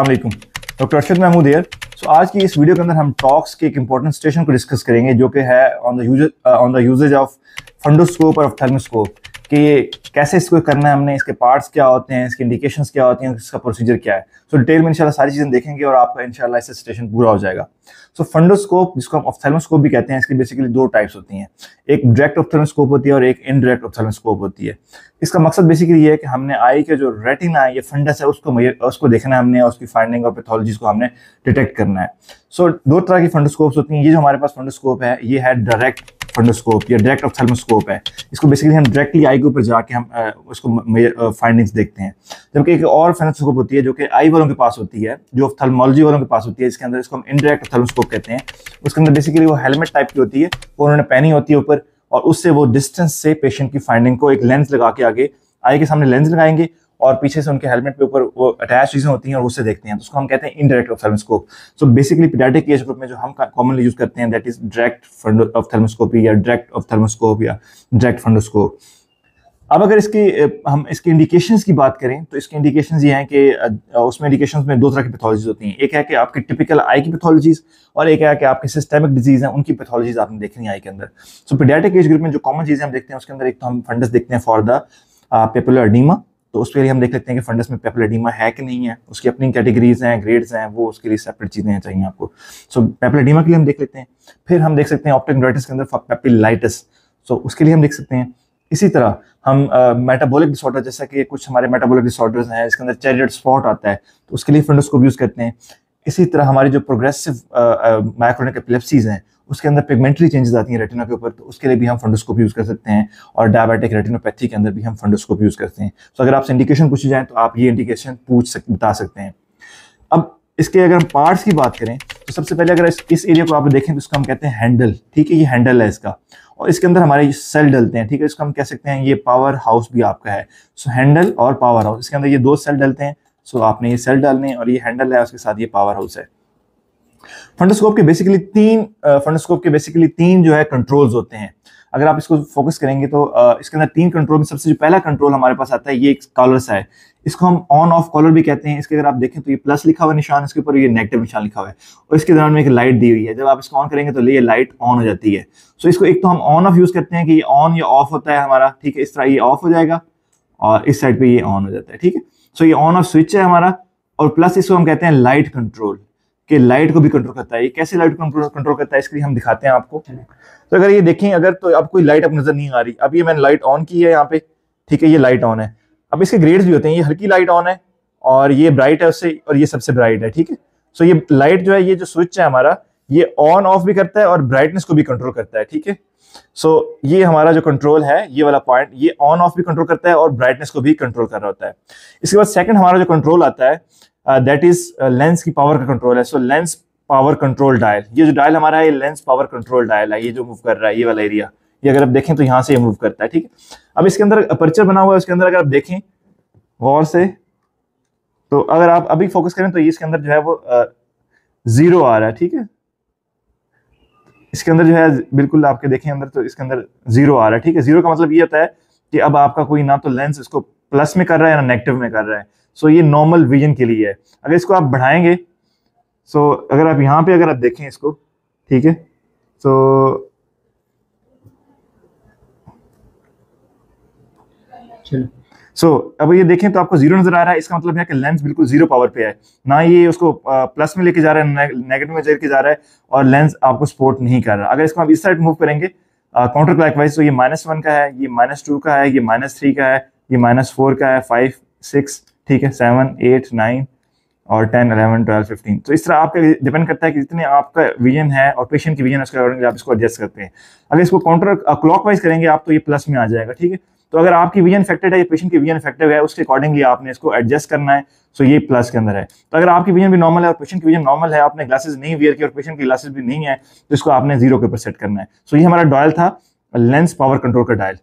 अल्लाम doctor Arshad Mahmood here so आज की इस वीडियो के अंदर हम टॉक्स के एक इंपॉर्टेंट स्टेशन को डिस्कस करेंगे जो कि है on the on the uses of fundoscope और ऑफ थर्मोस्कोप कि ये कैसे इसको करना है हमने इसके पार्ट्स क्या होते हैं इसके इंडिकेशन क्या होती हैं इसका प्रोसीजर क्या है सो so, डिटेल में इंशाल्लाह सारी चीज़ें देखेंगे और आपका इंशाल्लाह इससे स्टेशन पूरा हो जाएगा सो so, फंडोस्कोप जिसको हम ऑफ्थेलोस्कोप भी कहते हैं इसकी बेसिकली दो टाइप्स होती हैं एक डायरेक्ट ऑफ्थेलोस्कोप होती है और एक इनडायरेक्ट ऑफ्थेलोस्कोप होती है इसका मकसद बेसिकली ये है कि हमने आई के जो रेटिना है ये फंडस है उसको उसको देखना है हमने उसकी फाइंडिंग और पैथोलॉजीज को हमने डिटेक्ट करना है सो so, दो तरह की फंडोस्कोप्स होती हैं ये जो हमारे पास फंडोस्कोप है ये है डायरेक्ट फंडोस्कोप या डायरेक्ट ऑफ्थेलमोस्कोप है इसको बेसिकली हम डायरेक्टली आई के ऊपर जाके हम उसको फाइंडिंग्स देखते हैं जबकि एक और फेनोस्कोप होती है जो कि आई वालों के पास होती है जो ऑफ्थेलमोलॉजी वालों के पास होती है इसके अंदर इसको हम इनडायरेक्ट ऑफ्थेलमोस्कोप कहते हैं उसके अंदर बेसिकली वो हेलमेट टाइप की होती है वो उन्होंने पहनी होती है ऊपर और उससे वो डिस्टेंस से पेशेंट की फाइंडिंग को एक लेंस लगा के आगे आई के सामने लेंस लगाएंगे और पीछे से उनके हेलमेट के ऊपर वो अटैच चीज़ें होती हैं और उससे देखते हैं तो उसको हम कहते हैं indirect ophthalmoscope so basically paediatric age group में जो हम कॉमनली यूज़ करते हैं that is direct fund ophthalmoscopy या डायरेक्ट थर्मोस्कोप या डायरेक्ट फंडोस्कोप अब अगर इसके हम इसके इंडिकेशन की बात करें तो इसके इंडिकेशन ये हैं कि उसमें इंडिकेशन में दो तरह की पैथोलॉजीज होती हैं एक है कि आपकी टिपिकल आई की पैथोलॉजीज और एक है कि आपके सिस्टेमिक डिजीज हैं उनकी पैथोलॉजीज आपने देखनी आई के अंदर सो पीडियाटिक एज ग्रुप में जो कॉमन चीज़ें हम देखते हैं उसके अंदर एक तो हम फंडस देखते हैं फॉर द पेपुलर डीमा तो उस पर हम देख लेते हैं कि फंडस में पेपलेडीमा है कि नहीं है उसकी अपनी कैटेगरीज हैं ग्रेड्स हैं वो उसके लिए सेपरेट चीज़ें चाहिए आपको सो पेपलेडीमा के लिए हम देख लेते हैं फिर हम देख सकते हैं ऑप्टिकडाइटिस के अंदर पेपिलाइटिस सो उसके लिए हम देख सकते हैं इसी तरह हम मेटाबॉलिक uh, डिसऑर्डर जैसा कि कुछ हमारे मेटाबॉलिक डिसऑर्डर्स हैं इसके अंदर चैरियट स्पॉट आता है तो उसके लिए फंडस को भी यूज़ करते हैं इसी तरह हमारी जो प्रोग्रेसिव माइक्रोनिक एपिलेप्सीज हैं उसके अंदर पिगमेंट्री चेंजेस आती हैं रेटिना के ऊपर तो उसके लिए भी हम फंडोस्कोप यूज़ कर सकते हैं और डायबिटिक रेटिनोपैथी के अंदर भी हम फंडोस्कोप यूज़ करते हैं तो अगर आपसे इंडिकेशन पूछी जाए तो आप ये इंडिकेशन पूछ सक, बता सकते हैं अब इसके अगर हम पार्ट्स की बात करें तो सबसे पहले अगर इस, इस एरिया को आप देखें तो इसको हम कहते हैं हैंडल ठीक है ये हैंडल है इसका और इसके अंदर हमारे सेल डलते हैं ठीक है इसको हम कह सकते हैं ये पावर हाउस भी आपका है सो हैंडल और पावर हाउस इसके अंदर ये दो सेल डलते हैं सो आपने ये सेल डालने और ये हैंडल है उसके साथ ये पावर हाउस है फंडोस्कोप के बेसिकली तीन फंडोस्कोप के बेसिकली तीन जो है कंट्रोल्स होते हैं अगर आप इसको फोकस करेंगे तो इसके अंदर तीन कंट्रोल में सबसे जो पहला कंट्रोल हमारे पास आता है ये एक कॉलर सा है इसको हम ऑन ऑफ कॉलर भी कहते हैं इसके अगर आप देखें तो ये प्लस लिखा हुआ निशान इसके ऊपर ये नेगेटिव निशान लिखा हुआ है और इसके दौरान में एक लाइट दी हुई है जब आप इसको ऑन करेंगे तो ये लाइट ऑन हो जाती है सो इसको एक तो हम ऑन ऑफ यूज करते हैं कि ये ऑन या ऑफ होता है हमारा ठीक है इस तरह ये ऑफ हो जाएगा और इस साइड पर ये ऑन हो जाता है ठीक है सो ये ऑन ऑफ स्विच है हमारा और प्लस इसको हम कहते हैं लाइट कंट्रोल कि लाइट को भी कंट्रोल करता है ये कैसे लाइट को कंट्रोल करता है इसके लिए हम दिखाते हैं आपको तो अगर ये देखें अगर तो अब कोई लाइट अब नजर नहीं आ रही अब ये मैंने लाइट ऑन की है यहाँ पे ठीक है ये लाइट ऑन है अब इसके ग्रेड्स भी होते हैं ये हल्की लाइट ऑन है और ये ब्राइट है उससे और ये सबसे ब्राइट है ठीक है सो ये लाइट जो है ये जो स्विच है हमारा ये ऑन ऑफ भी करता है और ब्राइटनेस को भी कंट्रोल करता है ठीक है सो ये हमारा जो कंट्रोल है ये वाला पॉइंट ये ऑन ऑफ भी कंट्रोल करता है और ब्राइटनेस को भी कंट्रोल कर रहा होता है इसके बाद सेकंड हमारा जो कंट्रोल आता है दैट इज लेंस की पावर का कंट्रोल है so lens power control dial ये जो डायल हमारा है लेंस पावर कंट्रोल डायल है ये जो मूव कर रहा है ये वाला एरिया ये अगर आप देखें तो यहां से ये मूव करता है ठीक है अब इसके अंदर अपर्चर बना हुआ है उसके अंदर अगर आप देखें गौर से तो अगर आप अभी फोकस करें तो ये इसके अंदर जो है वो जीरो uh, आ रहा है ठीक है इसके अंदर जो है बिल्कुल आपके देखें अंदर तो इसके अंदर जीरो आ रहा है ठीक है जीरो का मतलब ये होता है कि अब आपका कोई ना तो लेंस इसको प्लस में कर रहा है ना नेगेटिव में कर रहा है सो ये नॉर्मल विजन के लिए है अगर इसको आप बढ़ाएंगे सो अगर आप यहाँ पे अगर आप देखें इसको ठीक है सो चलो सो अब ये देखें तो आपको जीरो नजर आ रहा है इसका मतलब है कि लेंस बिल्कुल जीरो पावर पे है ना ये उसको प्लस में लेके जा रहा है नेगेटिव में लेके जा रहा है और लेंस आपको सपोर्ट नहीं कर रहा अगर इसको आप इस साइड मूव करेंगे काउंटर क्लॉक वाइज तो ये माइनस वन का है ये माइनस टू का है ये माइनस थ्री का है ये माइनस फोर का है फाइव सिक्स ठीक है सेवन एट नाइन और टेन अलेवन ट्वेल्व फिफ्टीन तो इस तरह आपका डिपेंड करता है कि जितने आपका विजन है और पेशेंट की विजन उसके अकॉर्डिंग आप इसको एडजस्ट करते हैं अगर इसको काउंटर क्लॉक वाइज करेंगे आप तो ये प्लस में आ जाएगा ठीक है तो अगर आपकी विजन इफेक्टेड है या पेशेंट की विजन इफेक्टिव है उसके अकॉर्डिंगली आपने इसको एडजस्ट करना है सो ये प्लस के अंदर है तो अगर आपकी विजन भी नॉर्मल है और पेशेंट की विजन नॉर्मल है आपने ग्लासेस नहीं वियर की और पेशेंट की ग्लासेस भी नहीं है तो इसको आपने जीरो के ऊपर सेट करना है सो ये हमारा डॉयल था लेंस पावर कंट्रोल का डायल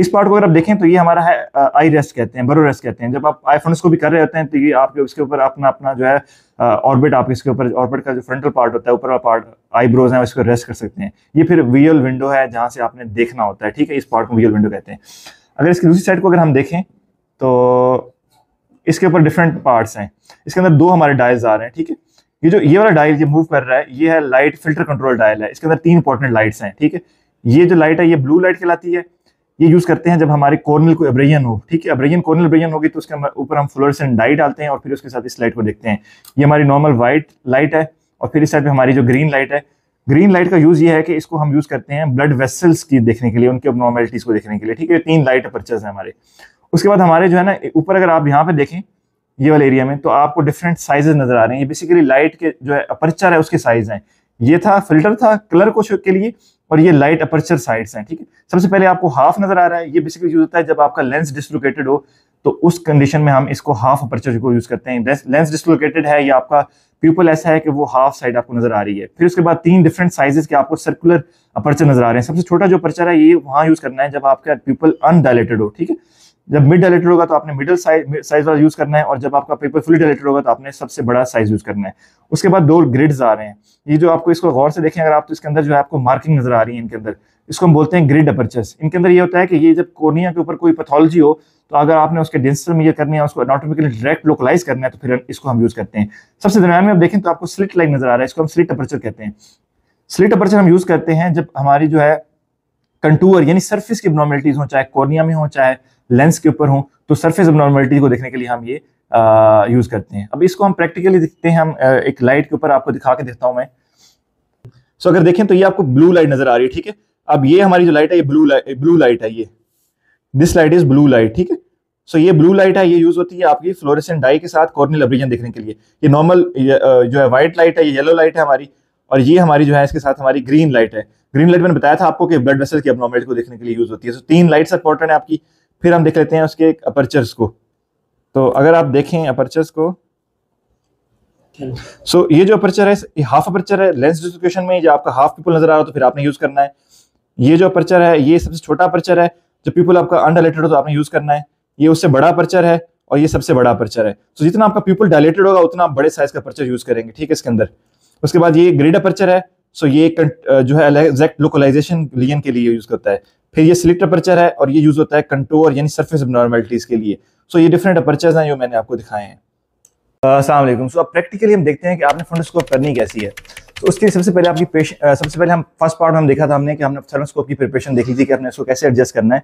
इस पार्ट को अगर आप देखें तो ये हमारा है आई रेस्ट कहते हैं बरो रेस्ट कहते हैं जब आप आई फोन को भी कर रहे होते हैं तो ये आपके उसके ऊपर अपना अपना जो है ऑर्बिट आप इसके ऊपर ऑर्बिट का जो फ्रंटल पार्ट होता है ऊपर वाला पार्ट आईब्रोज है उसको रेस्ट कर सकते हैं ये फिर वीएल विंडो है जहां से आपने देखना होता है ठीक है इस पार्ट को वीएल विंडो कहते हैं अगर इसकी दूसरी साइड को अगर हम देखें तो इसके ऊपर डिफरेंट पार्ट्स हैं इसके अंदर दो हमारे डायल्स आ रहे हैं ठीक है ये जो ये वाला डायल ये मूव कर रहा है ये है लाइट फिल्टर कंट्रोल डायल है इसके अंदर तीन इंपॉर्टेंट लाइट्स हैं ठीक है ये जो लाइट है ये ब्लू लाइट कहलाती है ये यूज करते हैं जब हमारे कॉर्नल को एब्रेजन हो ठीक है एब्रेजन कॉर्नल एब्रेजन होगी तो उसके ऊपर हम फ्लोरेसेंट डाई डालते हैं और फिर उसके साथ इस लाइट को देखते हैं ये हमारी नॉर्मल व्हाइट लाइट है और फिर इस साइड पर हमारी जो ग्रीन लाइट है ग्रीन लाइट का यूज ये है कि इसको हम यूज करते हैं ब्लड वेसल्स की देखने के लिए उनकी नॉर्मेलिटीज को देखने के लिए ठीक है तीन लाइट पर्चेज है हमारे उसके बाद हमारे जो है ना ऊपर अगर आप यहाँ पे देखें ये वाले एरिया में तो आपको डिफरेंट साइजेस नजर आ रहे हैं ये बेसिकली लाइट के जो है अपर्चर है उसके साइज हैं ये था फिल्टर था कलर को के लिए और ये लाइट अपर्चर साइड्स हैं ठीक है सबसे पहले आपको हाफ नजर आ रहा है ये बेसिकली यूज होता है जब आपका लेंस डिसलोकेटेड हो तो उस कंडीशन में हम इसको हाफ अपर्चर को यूज करते हैं लेंस डिसलोकेटेड है या आपका प्यूपल ऐसा है कि वो हाफ साइड आपको नजर आ रही है फिर उसके बाद तीन डिफरेंट साइजेस के आपको सर्कुलर अपर्चर नजर आ रहे हैं सबसे छोटा जो अपर्चर है ये वहां यूज करना है जब आपका प्यूपल अनडायलेटेड हो ठीक है जब मिड डायलेटर होगा तो आपने मिडल साइज वाला यूज करना है और जब आपका पेपर फुली डायलेटर होगा तो आपने सबसे बड़ा साइज यूज करना है उसके बाद दो ग्रिड्स आ रहे हैं ये जो आपको इसको गौर से देखें अगर आप तो इसके अंदर जो है आपको मार्किंग नजर आ रही है इनके अंदर इसको हम बोलते हैं ग्रिड अपर्चर्स इनके अंदर ये होता है कि ये जब कोर्निया के ऊपर कोई पैथोलॉजी हो तो अगर आपने उसके में ये करनी है उसको ऑटोमेटिकली डायरेक्ट लोकलाइज करना है तो फिर इसको हम यूज करते हैं सबसे दरमियान में आप देखें तो आपको स्लिट लाइन नजर आ रहा है इसको हम स्लिट अपर्चर कहते हैं स्लिट अपर्चर हम यूज करते हैं जब हमारी जो है कंटूअर यानी सर्फिस की एबनॉर्मेलिटीज हो चाहे कॉर्निया में हो चाहे लेंस के ऊपर हो तो सरफेस एबनॉर्मेलिटी को देखने के लिए हम ये यूज़ करते हैं अब इसको हम प्रैक्टिकली देखते हैं हम एक लाइट के ऊपर आपको दिखा के देखता हूं मैं सो अगर देखें तो ये आपको ब्लू लाइट नज़र आ रही है ठीक है अब ये हमारी जो लाइट है ये ब्लू लाइट ब्लू लाइट है ये this light is blue light ठीक है सो ये ब्लू लाइट है ये यूज होती है आपकी फ्लोरेसेंट डाई के साथ कॉर्नियल अब्रिजन देखने के लिए ये नॉर्मल जो है व्हाइट लाइट है ये येलो लाइट है हमारी और ये हमारी जो है इसके साथ हमारी ग्रीन लाइट है ग्रीन लाइट मैंने बताया था आपको कि ब्लड वेसल की एबनॉर्मेलिटी को देखने के लिए यूज होती है सो तीन लाइट्स इंपॉर्टेंट है आपकी फिर हम देख लेते हैं उसके अपर्चर्स को तो अगर आप देखें अपर्चर्स को सो so, ये जो अपर्चर है ये हाफ अपर्चर है लेंस डिस्ट्रीब्यूशन में जो आपका हाफ पीपल नजर आ रहा हो तो फिर आपने यूज करना है ये जो अपर्चर है ये सबसे छोटा अपर्चर है जो पीपल आपका अनडायलेटेड हो तो आपने यूज करना है ये उससे बड़ा अपर्चर है और ये सबसे बड़ा अपर्चर है तो so, जितना आपका पीपल डायलेटेड होगा उतना बड़े साइज का अपर्चर यूज करेंगे ठीक है इसके अंदर उसके बाद ये ग्रेड अपर्चर है सो so ये जो है एग्जैक्ट लोकलाइजेशन लियन के लिए यूज करता है फिर ये स्लिट अपर्चर है और ये यूज होता है कंटोर यानी सर्फेस नॉर्मेलिटीज के लिए सो ये डिफरेंट अपर्चर्स हैं जो मैंने आपको दिखाए हैं असलम सो अब प्रैक्टिकली हम देखते हैं कि आपने फंडोस्कोप करनी कैसी है तो उसके लिए सबसे पहले आपकी पेश सबसे पहले हम फर्स्ट पार्ट में हम देखा था हमने कि हमने थर्मोस्कोप की प्रिपरेशन देखी थी कि हमने इसको कैसे एडजस्ट करना है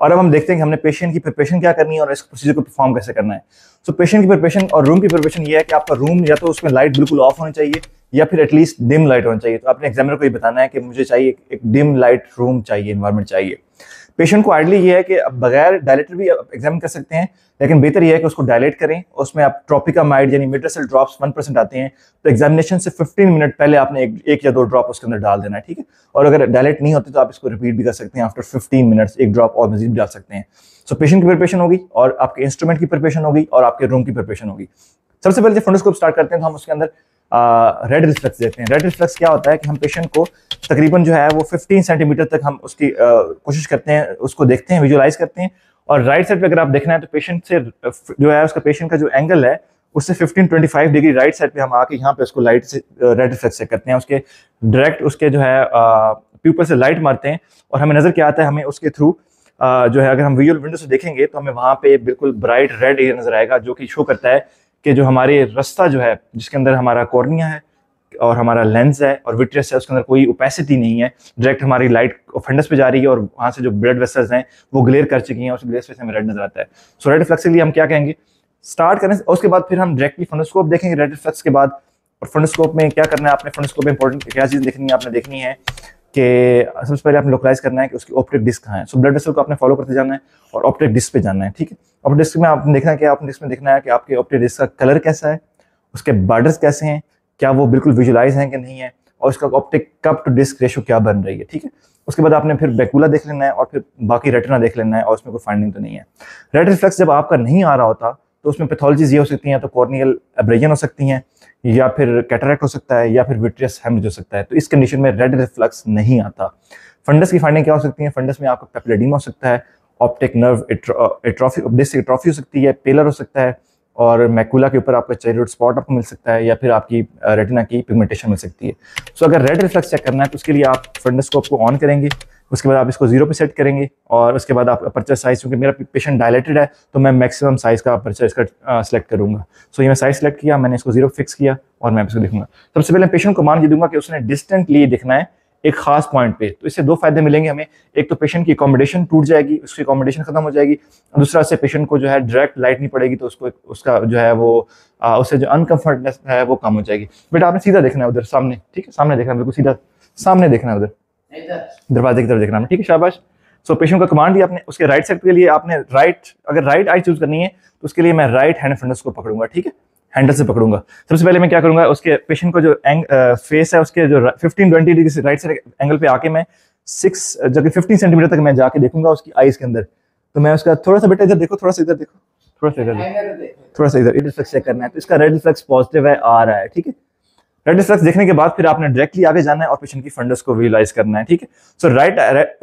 और अब हम देखते हैं कि हमने पेशेंट की प्रिपरेशन क्या करनी है और इस प्रोसीजर को परफॉर्म कैसे करना है सो पेशेंट की प्रिपरेशन और रूम की प्रिपरेशन ये है कि आपका रूम या तो उसमें लाइट बिल्कुल ऑफ होनी चाहिए या फिर एटलीस्ट डिम लाइट होना चाहिए तो आपने एग्जामिनर को ये बताना है कि मुझे चाहिए एक डिम लाइट रूम चाहिए इन्वायरमेंट चाहिए पेशेंट को आइडली ये है कि बगैर डायलेटर भी आप एग्जामिन कर सकते हैं लेकिन बेहतर यह है कि उसको डायलेट करें उसमें आप ट्रॉपिका माइड यानी मिड्रसल ड्रॉप्स वन परसेंट आते हैं तो एग्जामिनेशन से फिफ्टीन मिनट पहले आपने एक, एक या दो ड्रॉप उसके अंदर डाल देना है ठीक है और अगर डायलेट नहीं होते तो आप इसको रिपीट भी कर सकते हैं आफ्टर फिफ्टीन मिनट्स एक ड्रॉप और मजीद डाल सकते हैं सो पेशेंट की प्रिपरेशन होगी और आपके इंस्ट्रूमेंट की प्रिपेशन होगी और आपके रूम की प्रिपरेशन होगी सबसे पहले जब फंडोस्कोप स्टार्ट करते हैं तो हम उसके अंदर रेड रिफ्लेक्स देते हैं रेड रिफ्लेक्स क्या होता है कि हम पेशेंट को तकरीबन जो है वो 15 सेंटीमीटर तक हम उसकी कोशिश करते हैं उसको देखते हैं विजुलाइज करते हैं और राइट साइड पे अगर आप देखना है तो पेशेंट से जो है उसका पेशेंट का जो एंगल है उससे 15 25 डिग्री राइट साइड पे हम आके यहाँ पे उसको लाइट से रेड रिफ्लेक्स से करते हैं उसके डायरेक्ट उसके जो है प्यूपल से लाइट मारते हैं और हमें नज़र क्या आता है हमें उसके थ्रू जो है अगर हम विजुअल विंडो से देखेंगे तो हमें वहाँ पे बिल्कुल ब्राइट रेड एरिया नजर आएगा जो कि शो करता है कि जो हमारे रास्ता जो है जिसके अंदर हमारा कॉर्निया है और हमारा लेंस है और विट्रियस है उसके अंदर कोई ओपेसिटी नहीं है डायरेक्ट हमारी लाइट फंडस पे जा रही है और वहाँ से जो ब्लड वेसल्स हैं वो ग्लेयर कर चुकी हैं और ग्लेयर से हमें रेड नजर आता है सो रेड फ्लक्स के लिए हम क्या कहेंगे स्टार्ट करें और उसके बाद फिर हम डायरेक्टली फंडोस्कोप देखेंगे रेड फ्लक्स के बाद और फंडोस्कोप में क्या करना है आपने फंडोस्कोप में इंपॉर्टेंट क्या चीज़ देखनी है आपने देखनी है कि सबसे पहले आपने लोकलाइज करना है कि उसकी ऑप्टिक डिस्क कहाँ है सो ब्लड वेसल को आपने फॉलो करते जाना है और ऑप्टिक डिस्क पे जाना है ठीक है ऑप्टिक डिस्क में आपने देखना है कि आपने इसमें देखना है कि आपके ऑप्टिक डिस्क का कलर कैसा है उसके बॉर्डर्स कैसे हैं क्या वो बिल्कुल विजुलाइज हैं कि नहीं है और उसका optic cup to disc ratio क्या बन रही है ठीक है उसके बाद आपने फिर बैकूला देख लेना है और फिर बाकी रेटना देख लेना है और उसमें कोई फाइंडिंग तो नहीं है रेड रिफ्लेक्स जब आपका नहीं आ रहा होता तो उसमें पैथोलॉजीज ये हो सकती हैं तो कॉर्नियल एब्रेजन हो सकती हैं या फिर कैटरेक्ट हो सकता है या फिर विट्रियस हेमरेज हो सकता है तो इस कंडीशन में रेड रिफ्लक्स नहीं आता फंडस की फाइंडिंग क्या हो सकती है फंडस में आपका पेपलेडीमा हो सकता है ऑप्टिक नर्व एट्रॉफी एट्रॉफी हो सकती है पेलर हो सकता है और मैकुला के ऊपर आपका चेरोड स्पॉट आपको मिल सकता है या फिर आपकी रेटिना uh, की पिगमेंटेशन मिल सकती है सो so, अगर रेड रिफ्लक्स चेक करना है तो उसके लिए आप फंडस को आपको ऑन करेंगे उसके बाद आप इसको जीरो पे सेट करेंगे और उसके बाद आप परचेस साइज़ क्योंकि मेरा पेशेंट डायलेटेड है तो मैं मैक्सिमम साइज़ का परचेस का सेलेक्ट करूंगा सो ये मैं साइज़ सेलेक्ट किया मैंने इसको जीरो फिक्स किया और मैं इसको देखूंगा सबसे पहले पेशेंट को मान ये दूंगा कि उसने डिस्टेंटली दिखना है एक खास पॉइंट पे तो इससे दो फायदे मिलेंगे हमें एक तो पेशेंट की अकोमोडेशन टूट जाएगी उसकी अकोमोडेशन खत्म हो जाएगी दूसरा से पेशेंट को जो है डायरेक्ट लाइट नहीं पड़ेगी तो उसको उसका जो है वो आ, uh, उससे जो अनकंफर्टनेस है वो कम हो जाएगी बट आपने सीधा देखना है उधर सामने ठीक है सामने देखना है बिल्कुल सीधा सामने देखना है उधर दरवाजे की तरफ देखना ठीक है शाबाश सो पेशेंट का कमांड दिया आपने उसके राइट साइड के लिए आपने राइट अगर राइट आई चूज करनी है तो उसके लिए मैं राइट हैंड फंडस को पकड़ूंगा ठीक है हैंडल से पकड़ूंगा सबसे पहले मैं क्या करूंगा उसके पेशेंट को जो एंग, आ, फेस है उसके जो फिफ्टीन ट्वेंटी डिग्री से राइट साइड एंगल पे आके मैं सिक्स जबकि फिफ्टीन सेंटीमीटर तक मैं जाके देखूंगा उसकी आईज के अंदर तो मैं उसका थोड़ा सा बेटा इधर देखो थोड़ा सा इधर देखो थोड़ा सा इधर थोड़ा सा इधर इधर चेक करना है तो इसका रेड रिफ्लेक्स पॉजिटिव है आ रहा है ठीक है हेड स्ट्रक्स देखने के बाद फिर आपने डायरेक्टली आगे जाना है और पेशेंट की फंडस को रियलाइज करना है ठीक है सो राइट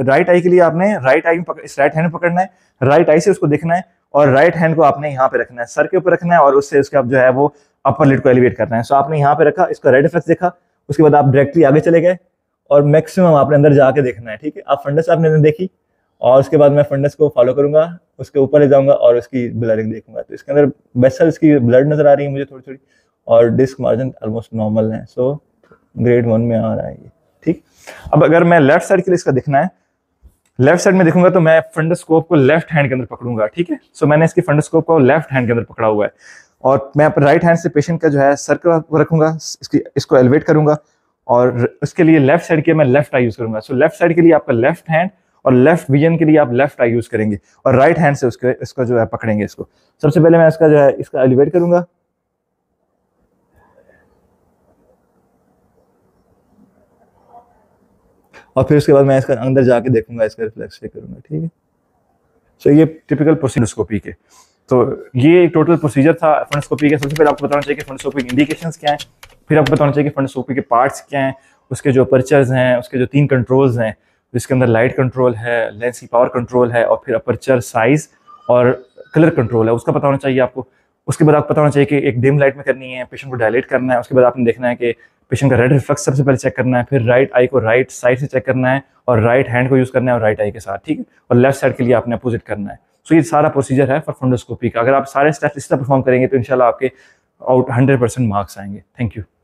राइट आई के लिए आपने राइट आई इस राइट हैंड पकड़ना है राइट आई से उसको देखना है और राइट हैंड को आपने यहाँ पे रखना है सर के ऊपर रखना है और उससे उसके आप जो है वो अपर लिट को एलिवेट करना है सो आपने यहाँ पे रखा इसका रेड इफेक्ट देखा उसके बाद आप डायरेक्टली आगे चले गए और मैक्सिमम आपने अंदर जाके देखना है ठीक है आप फंडस आपने देखी और उसके बाद मैं फंडस को फॉलो करूंगा उसके ऊपर ले जाऊंगा और उसकी ब्लडिंग देखूंगा तो इसके अंदर बेसल्स की ब्लड नजर आ रही है मुझे थोड़ी थोड़ी और डिस्क मार्जिन ऑलमोस्ट नॉर्मल है सो ग्रेड वन में आ रहा है ये ठीक अब अगर मैं लेफ्ट साइड के लिए इसका दिखना है लेफ्ट साइड में देखूंगा तो मैं फंडस्कोप को लेफ्ट हैंड के अंदर पकड़ूंगा ठीक है सो मैंने इसके फंडस्कोप को लेफ्ट हैंड के अंदर पकड़ा हुआ है और मैं अपने राइट हैंड से पेशेंट का जो है सर का रखूंगा इसकी इसको एलिवेट करूंगा और उसके लिए लेफ्ट साइड के मैं लेफ्ट आई यूज करूंगा सो लेफ्ट साइड के लिए आपका लेफ्ट हैंड और लेफ्ट विजन के लिए आप लेफ्ट आई यूज करेंगे और राइट right हैंड से उसके इसको जो है पकड़ेंगे इसको सबसे पहले मैं इसका जो है इसका एलिवेट करूंगा और फिर उसके बाद मैं इसका अंदर जाके देखूंगा इसका रिफ्लेक्स चेक करूंगा ठीक है सो ये टिपिकल प्रोसीडोस्कोपी के तो ये एक टोटल प्रोसीजर था फंडोस्कोपी का सबसे पहले आपको बताना चाहिए कि फंडोस्कोपी के इंडिकेशन क्या है फिर आपको बताना चाहिए कि फंडोस्कोपी के पार्ट्स क्या हैं उसके जो अपर्चर्स हैं उसके जो तीन कंट्रोल्स हैं जिसके अंदर लाइट कंट्रोल है लेंस की पावर कंट्रोल है और फिर अपर्चर साइज और कलर कंट्रोल है उसका पता होना चाहिए आपको उसके बाद आपको पता होना चाहिए कि एक डिम लाइट में करनी है पेशेंट को डायलेट करना है उसके बाद आपने देखना है कि पेशेंट का रेड रिफ्लेक्स सबसे पहले चेक करना है फिर राइट आई को राइट साइड से चेक करना है और राइट हैंड को यूज़ करना है और राइट आई के साथ ठीक है और लेफ्ट साइड के लिए आपने अपोजिट करना है सो ये सारा प्रोसीजर है फॉर फंडोस्कोपी का अगर आप सारे स्टेप्स इस तरह परफॉर्म करेंगे तो इनशाला आपके आउट हंड्रेड परसेंट मार्क्स आएंगे थैंक यू